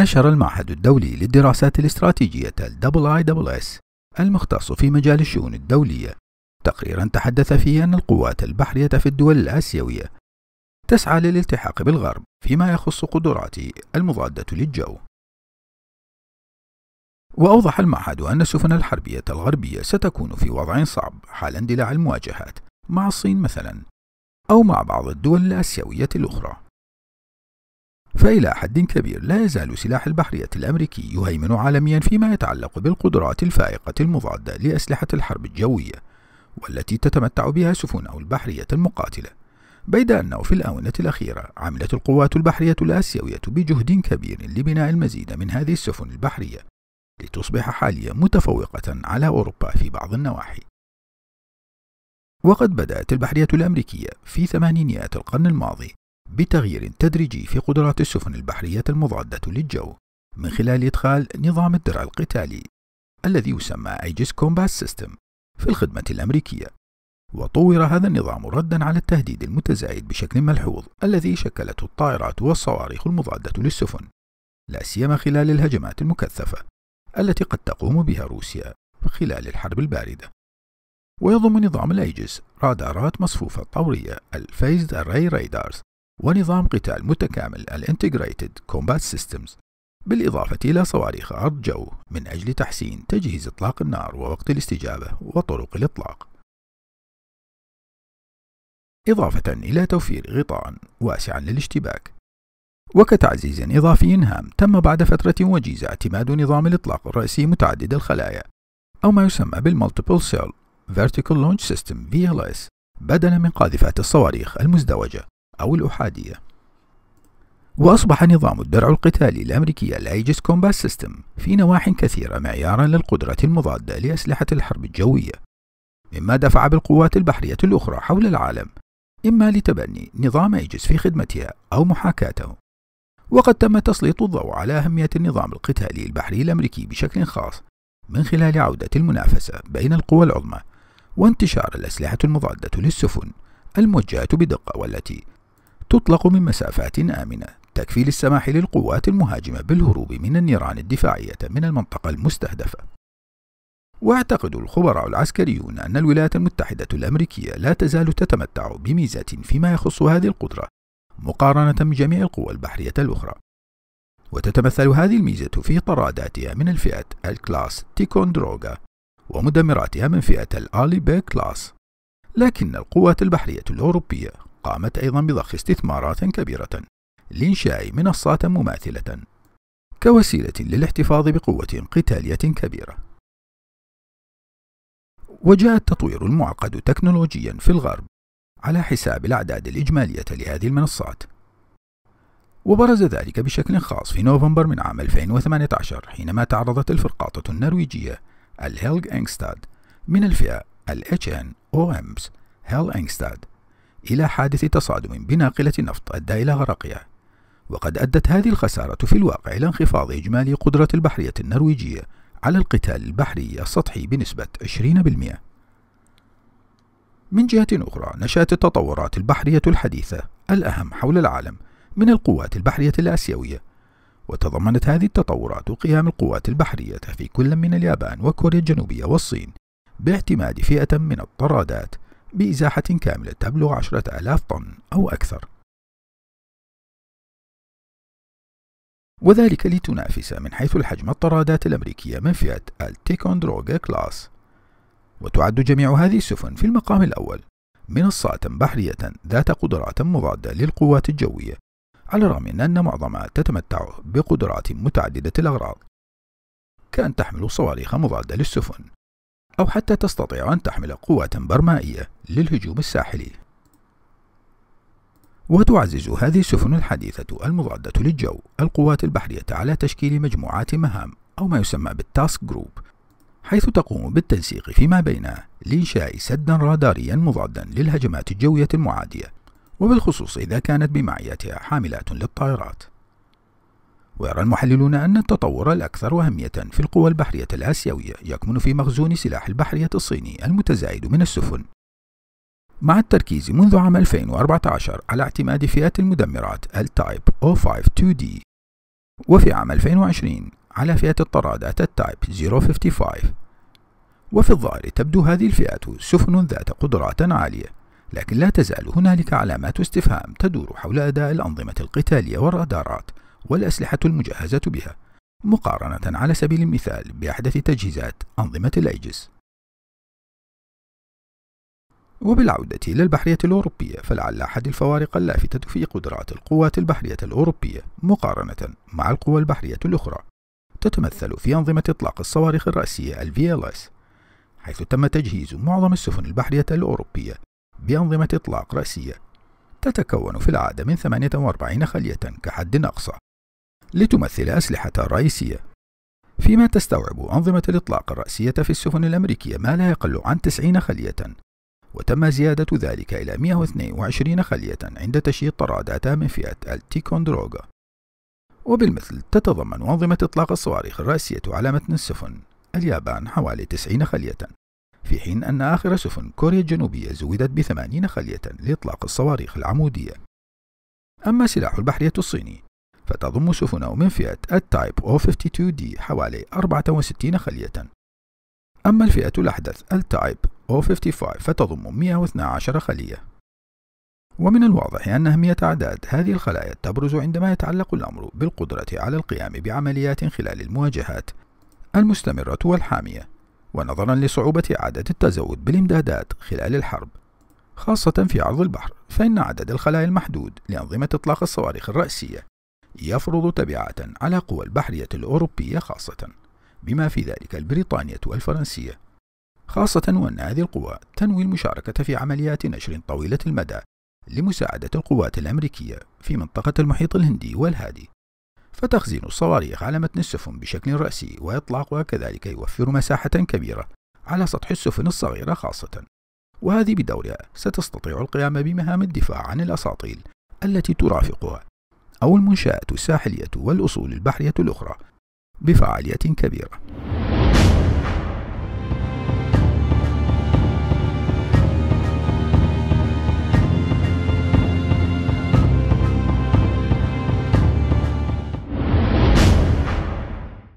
نشر المعهد الدولي للدراسات الاستراتيجية ال IISS المختص في مجال الشؤون الدولية تقريرا تحدث فيه أن القوات البحرية في الدول الآسيوية تسعى للالتحاق بالغرب فيما يخص قدرات المضادة للجو وأوضح المعهد أن السفن الحربية الغربية ستكون في وضع صعب حال اندلاع المواجهات مع الصين مثلا أو مع بعض الدول الآسيوية الأخرى فإلى حد كبير لا يزال سلاح البحرية الأمريكي يهيمن عالميا فيما يتعلق بالقدرات الفائقة المضادة لأسلحة الحرب الجوية والتي تتمتع بها سفنه البحرية المقاتلة بيد أنه في الآونة الأخيرة عملت القوات البحرية الآسيوية بجهد كبير لبناء المزيد من هذه السفن البحرية لتصبح حاليا متفوقة على أوروبا في بعض النواحي وقد بدأت البحرية الأمريكية في ثمانينيات القرن الماضي بتغيير تدريجي في قدرات السفن البحرية المضادة للجو من خلال إدخال نظام الدرع القتالي الذي يسمى أيجس كومباس سيستم في الخدمة الأمريكية وطور هذا النظام ردا على التهديد المتزايد بشكل ملحوظ الذي شكلته الطائرات والصواريخ المضادة للسفن لا سيما خلال الهجمات المكثفة التي قد تقوم بها روسيا خلال الحرب الباردة ويضم نظام الأيجس رادارات مصفوفة طورية الفيزد أري رايدارز ونظام قتال متكامل الانتجريتد كومبات سيستمز بالإضافة إلى صواريخ أرض جو من أجل تحسين تجهيز إطلاق النار ووقت الاستجابة وطرق الإطلاق إضافة إلى توفير غطاء واسعا للاشتباك وكتعزيز إضافي هام تم بعد فترة وجيزة اعتماد نظام الإطلاق الرئيسي متعدد الخلايا أو ما يسمى بالمالتيبل سيل Vertical Launch System VLS بدلا من قاذفات الصواريخ المزدوجة أو الأحادية وأصبح نظام الدرع القتالي الأمريكي الأيجس كومبات سيستم في نواح كثيرة معيارا للقدرة المضادة لأسلحة الحرب الجوية مما دفع بالقوات البحرية الأخرى حول العالم إما لتبني نظام أيجس في خدمتها أو محاكاته وقد تم تسليط الضوء على أهمية النظام القتالي البحري الأمريكي بشكل خاص من خلال عودة المنافسة بين القوى العظمى وانتشار الأسلحة المضادة للسفن الموجهة بدقة والتي تطلق من مسافات آمنة تكفي للسماح للقوات المهاجمة بالهروب من النيران الدفاعية من المنطقة المستهدفة. واعتقد الخبراء العسكريون أن الولايات المتحدة الأمريكية لا تزال تتمتع بميزة فيما يخص هذه القدرة مقارنة بجميع القوى البحرية الأخرى. وتتمثل هذه الميزة في طراداتها من الفئة الكلاس تيكوندروغا ومدمراتها من فئة الآلي بي كلاس لكن القوات البحرية الأوروبية قامت أيضا بضخ استثمارات كبيرة لإنشاء منصات مماثلة كوسيلة للاحتفاظ بقوة قتالية كبيرة وجاء التطوير المعقد تكنولوجيا في الغرب على حساب الأعداد الإجمالية لهذه المنصات وبرز ذلك بشكل خاص في نوفمبر من عام 2018 حينما تعرضت الفرقاطة النرويجية الهيلغ أنغستاد من الفئة ال HNOMs هيل أنغستاد إلى حادث تصادم بناقلة نفط أدى إلى غرقها وقد أدت هذه الخسارة في الواقع إلى انخفاض إجمالي قدرة البحرية النرويجية على القتال البحري السطحي بنسبة 20% من جهة أخرى نشأت التطورات البحرية الحديثة الأهم حول العالم من القوات البحرية الآسيوية وتضمنت هذه التطورات قيام القوات البحرية في كل من اليابان وكوريا الجنوبية والصين باعتماد فئة من الطرادات بإزاحة كاملة تبلغ عشرة آلاف طن أو أكثر وذلك لتنافس من حيث الحجم الطرادات الأمريكية من فئة التيكوندروجا كلاس وتعد جميع هذه السفن في المقام الأول منصات بحرية ذات قدرات مضادة للقوات الجوية على الرغم من أن معظمها تتمتع بقدرات متعددة الأغراض كأن تحمل صواريخ مضادة للسفن أو حتى تستطيع أن تحمل قوة برمائية للهجوم الساحلي وتعزز هذه السفن الحديثة المضادة للجو القوات البحرية على تشكيل مجموعات مهام أو ما يسمى بالتاسك جروب حيث تقوم بالتنسيق فيما بينها لإنشاء سدا راداريا مضادا للهجمات الجوية المعادية وبالخصوص إذا كانت بمعيتها حاملات للطائرات ويرى المحللون أن التطور الأكثر أهمية في القوى البحرية الآسيوية يكمن في مخزون سلاح البحرية الصيني المتزايد من السفن مع التركيز منذ عام 2014 على اعتماد فئة المدمرات التايب 052D وفي عام 2020 على فئة الطرادات التايب 055 وفي الظاهر تبدو هذه الفئات سفن ذات قدرات عالية لكن لا تزال هنالك علامات استفهام تدور حول أداء الأنظمة القتالية والرادارات والأسلحة المجهزة بها مقارنة على سبيل المثال بأحدث تجهيزات أنظمة الأيجس وبالعودة إلى البحرية الأوروبية فلعل أحد الفوارق اللافتة في قدرات القوات البحرية الأوروبية مقارنة مع القوى البحرية الأخرى تتمثل في أنظمة إطلاق الصواريخ الرأسية الـ VLS حيث تم تجهيز معظم السفن البحرية الأوروبية بأنظمة إطلاق رأسية تتكون في العادة من 48 خلية كحد أقصى لتمثل أسلحة رئيسية فيما تستوعب أنظمة الإطلاق الرأسية في السفن الأمريكية ما لا يقل عن 90 خلية وتم زيادة ذلك إلى 122 خلية عند تشييد طراداتها من فئة التيكوندروغا وبالمثل تتضمن أنظمة إطلاق الصواريخ الرأسية على متن السفن اليابان حوالي 90 خلية في حين أن آخر سفن كوريا الجنوبية زودت بثمانين خلية لإطلاق الصواريخ العمودية أما سلاح البحرية الصيني فتضم سفن من فئة التايب O52D حوالي 64 خلية أما الفئة الأحدث التايب O55 فتضم 112 خلية ومن الواضح أن أهمية أعداد هذه الخلايا تبرز عندما يتعلق الأمر بالقدرة على القيام بعمليات خلال المواجهات المستمرة والحامية ونظرا لصعوبة عادة التزود بالإمدادات خلال الحرب خاصة في عرض البحر فإن عدد الخلايا المحدود لأنظمة إطلاق الصواريخ الرأسية يفرض تبعة على قوى البحرية الأوروبية خاصة بما في ذلك البريطانية والفرنسية خاصة وأن هذه القوى تنوي المشاركة في عمليات نشر طويلة المدى لمساعدة القوات الأمريكية في منطقة المحيط الهندي والهادي فتخزين الصواريخ على متن السفن بشكل رأسي وإطلاقها كذلك يوفر مساحة كبيرة على سطح السفن الصغيرة خاصة وهذه بدورها ستستطيع القيام بمهام الدفاع عن الأساطيل التي ترافقها أو المنشآت الساحلية والأصول البحرية الأخرى بفعالية كبيرة